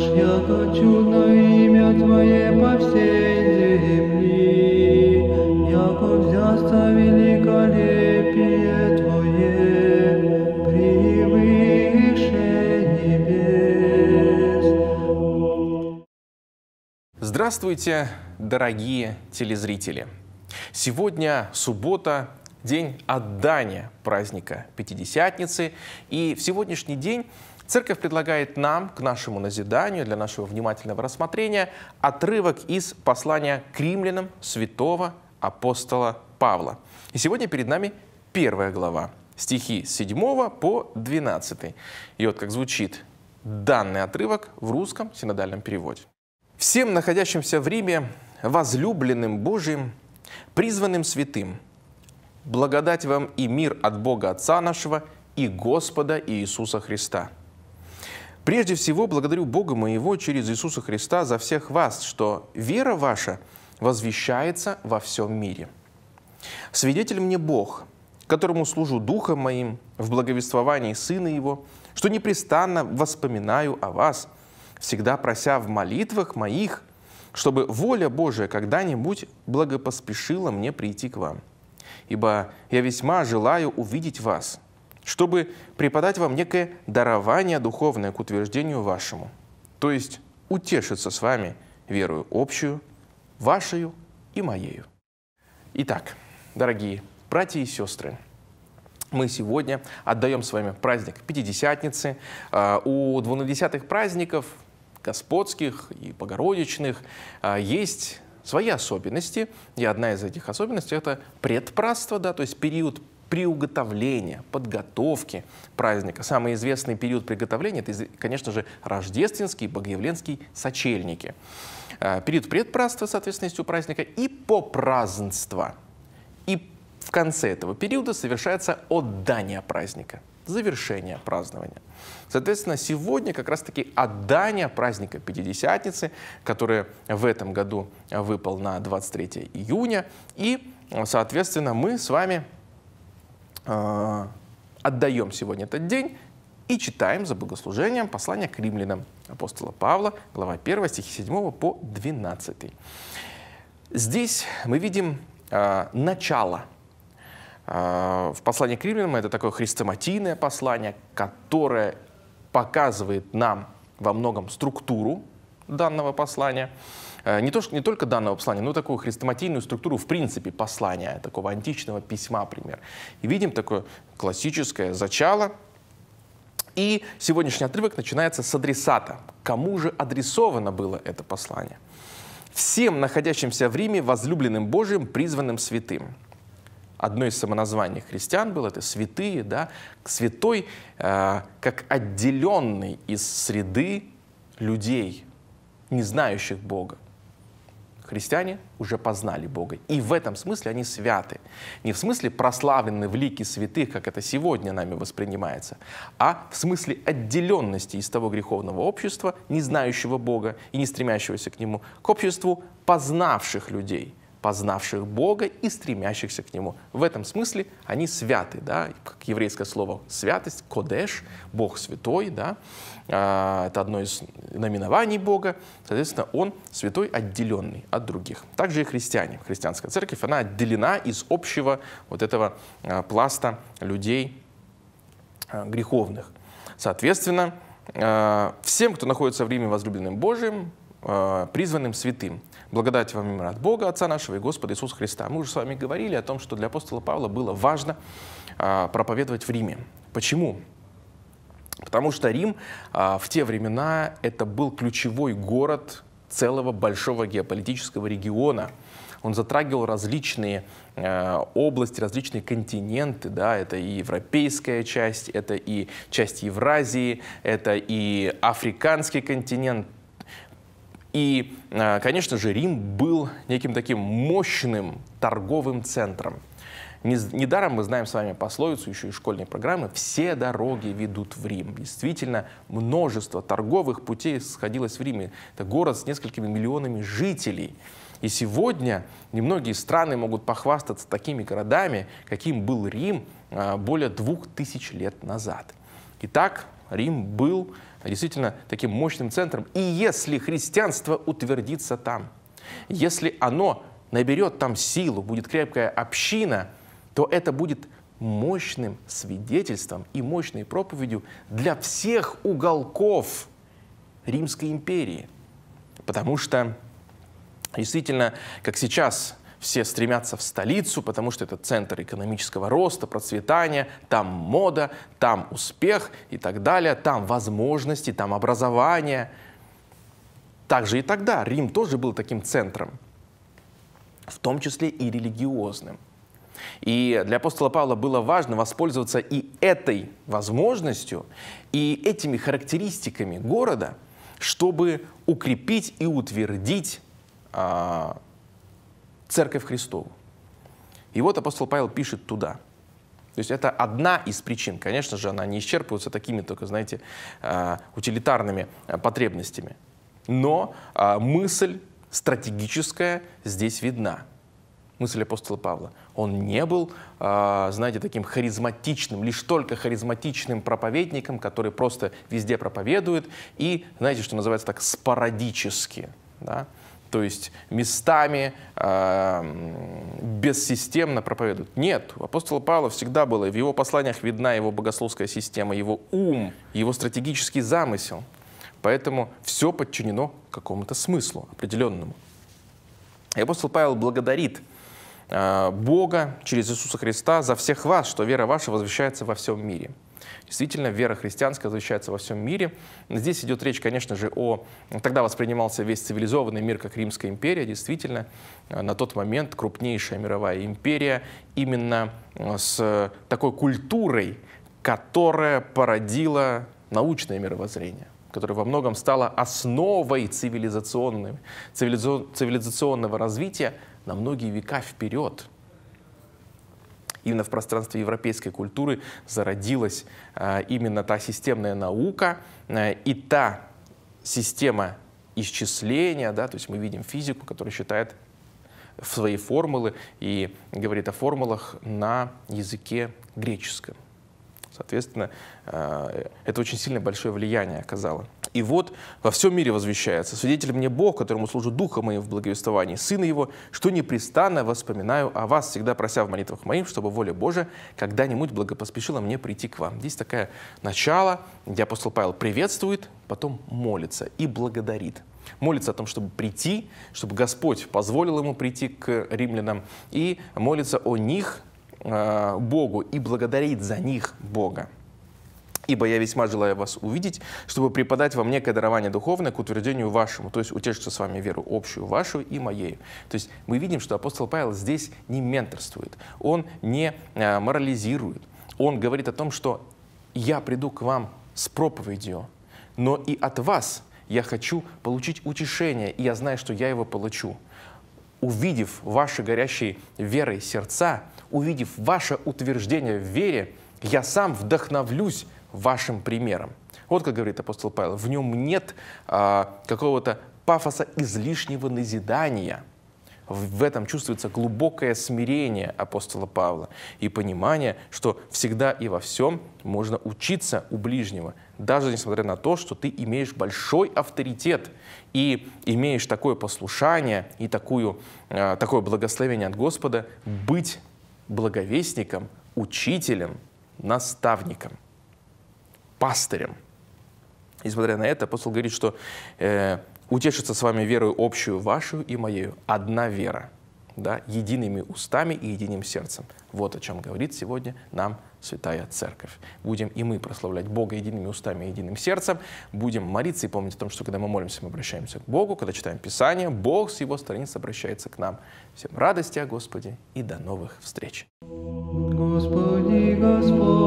Марш, я хочу на имя Твое по всей земли, яко взяться великолепие Твое, превыше небес. Здравствуйте, дорогие телезрители! Сегодня суббота, день отдания праздника Пятидесятницы. И в сегодняшний день Церковь предлагает нам, к нашему назиданию, для нашего внимательного рассмотрения, отрывок из послания к римлянам святого апостола Павла. И сегодня перед нами первая глава, стихи с 7 по 12. И вот как звучит данный отрывок в русском синодальном переводе. «Всем находящимся в Риме, возлюбленным Божиим, призванным святым, благодать вам и мир от Бога Отца нашего и Господа Иисуса Христа – Прежде всего, благодарю Бога моего через Иисуса Христа за всех вас, что вера ваша возвещается во всем мире. Свидетель мне Бог, которому служу Духом моим в благовествовании Сына Его, что непрестанно воспоминаю о вас, всегда прося в молитвах моих, чтобы воля Божия когда-нибудь благопоспешила мне прийти к вам. Ибо я весьма желаю увидеть вас – чтобы преподать вам некое дарование духовное к утверждению вашему, то есть утешиться с вами верою общую, вашею и моею. Итак, дорогие братья и сестры, мы сегодня отдаем с вами праздник Пятидесятницы. А, у двунадесятых праздников, господских и богородичных, а, есть свои особенности. И одна из этих особенностей – это предпраство, да, то есть период приуготовления, подготовки праздника. Самый известный период приготовления – это, конечно же, рождественские, богоявленский, сочельники. А, период предпраздства, соответственно, есть у праздника, и попразднство. И в конце этого периода совершается отдание праздника, завершение празднования. Соответственно, сегодня как раз-таки отдание праздника Пятидесятницы, которое в этом году выпал на 23 июня. И, соответственно, мы с вами а, отдаем сегодня этот день и читаем за богослужением послание к римлянам апостола Павла, глава 1, стихи 7 по 12. Здесь мы видим э, начало. Э, в послании к римлянам это такое хрестоматийное послание, которое показывает нам во многом структуру данного послания – Э, не, то, не только данного послания, но такую хрестоматийную структуру в принципе послания, такого античного письма, например. И видим такое классическое зачало. И сегодняшний отрывок начинается с адресата. Кому же адресовано было это послание? «Всем находящимся в Риме, возлюбленным Божьим, призванным святым» одно из самоназваний христиан было, это святые, да, святой э, как отделенный из среды людей, не знающих Бога христиане уже познали Бога. И в этом смысле они святы. Не в смысле прославлены в лике святых, как это сегодня нами воспринимается, а в смысле отделенности из того греховного общества, не знающего Бога и не стремящегося к нему, к обществу познавших людей – познавших Бога и стремящихся к Нему. В этом смысле они святы, да, как еврейское слово «святость», «кодеш», «Бог святой», да, а, это одно из наименований Бога, соответственно, Он святой, отделенный от других. Также и христиане. Христианская церковь, она отделена из общего вот этого а, пласта людей а, греховных. Соответственно, всем, кто находится в Риме возлюбленным Божиим, Э, призванным святым. Благодать вам и мир от Бога, Отца нашего и Господа Иисуса Христа. Мы уже с вами говорили о том, что для апостола Павла было важно э, проповедовать в Риме. Почему? Потому что Рим э, в те времена это был ключевой город целого большого геополитического региона. Он затрагивал различные области, различные континенты, да, это и европейская часть, это и часть Евразии, это и африканский континент, и, а, конечно же, Рим был неким таким мощным торговым центром. Недаром мы знаем с вами пословицу еще из школьной программы «Все дороги ведут в Рим». Действительно, множество торговых путей сходилось в Риме. Это город с несколькими миллионами жителей. И сегодня немногие страны могут похвастаться такими городами, каким был Рим а, более двух тысяч лет назад. Итак, Рим был действительно таким мощным центром. И если христианство утвердится там, если оно наберет там силу, будет крепкая община, то это будет мощным свидетельством и мощной проповедью для всех уголков Римской империи. Потому что действительно, как сейчас все стремятся в столицу, потому что это центр экономического роста, процветания, там мода, там успех и так далее, там возможности, там образование. Также и тогда Рим тоже был таким центром, в том числе и религиозным. И для апостола Павла было важно воспользоваться и этой возможностью, и этими характеристиками города, чтобы укрепить и утвердить а, Церковь Христову. И вот апостол Павел пишет туда. То есть это одна из причин. Конечно же, она не исчерпывается такими только, знаете, э, утилитарными э, потребностями. Но э, мысль стратегическая здесь видна. Мысль апостола Павла. Он не был, знаете, таким харизматичным, лишь только харизматичным проповедником, который просто везде проповедует и, знаете, что называется так, спорадически. Да? то есть местами э, бессистемно проповедуют. Нет, у апостола Павла всегда было, в его посланиях видна его богословская система, его ум, его стратегический замысел. Поэтому все подчинено какому-то смыслу определенному. И апостол Павел благодарит э, Бога через Иисуса Христа за всех вас, что вера ваша возвещается во всем мире. Действительно, вера христианская изучается во всем мире. Здесь идет речь, конечно же, о... Тогда воспринимался весь цивилизованный мир как Римская империя. Действительно, э, на тот момент крупнейшая мировая империя именно э, с такой культурой, которая породила научное мировоззрение которое во многом стало основой цивилизационного, цивилизационного развития на многие века вперед именно в пространстве европейской культуры зародилась а, именно та системная наука а, и та система исчисления, да, то есть мы видим физику, которая считает в свои формулы и говорит о формулах на языке греческом. Соответственно, э, это очень сильно большое влияние оказало. И вот во всем мире возвещается, свидетель мне Бог, которому служу Духа моим в благовествовании, Сына Его, что непрестанно воспоминаю о вас, всегда прося в молитвах моим, чтобы воля Божия когда-нибудь благопоспешила мне прийти к вам. Здесь такое начало, где апостол Павел приветствует, потом молится и благодарит молится о том, чтобы прийти, чтобы Господь позволил ему прийти к римлянам, и молится о них, Э, Богу и благодарит за них Бога. Ибо я весьма желаю вас увидеть, чтобы преподать вам некое дарование духовное к утверждению вашему, то есть утешиться с вами веру общую вашу и моею. То есть мы видим, что апостол Павел здесь не менторствует, он не э, морализирует, он говорит о том, что я приду к вам с проповедью, но и от вас я хочу получить утешение, и я знаю, что я его получу. Увидев ваши горящие верой сердца, Увидев ваше утверждение в вере, я сам вдохновлюсь вашим примером. Вот как говорит апостол Павел, в нем нет а, какого-то пафоса излишнего назидания. В этом чувствуется глубокое смирение апостола Павла и понимание, что всегда и во всем можно учиться у ближнего, даже несмотря на то, что ты имеешь большой авторитет и имеешь такое послушание и такую, а, такое благословение от Господа быть благовестником, учителем, наставником, пастырем. И смотря на это, апостол говорит, что э, утешится с вами верою общую вашу и мою, одна вера – да, едиными устами и единым сердцем. Вот о чем говорит сегодня нам Святая Церковь. Будем и мы прославлять Бога едиными устами и единым сердцем, будем молиться и помнить о том, что когда мы молимся, мы обращаемся к Богу, когда читаем Писание, Бог с Его страниц обращается к нам. Всем радости о Господе и до новых встреч! Господи, Господи.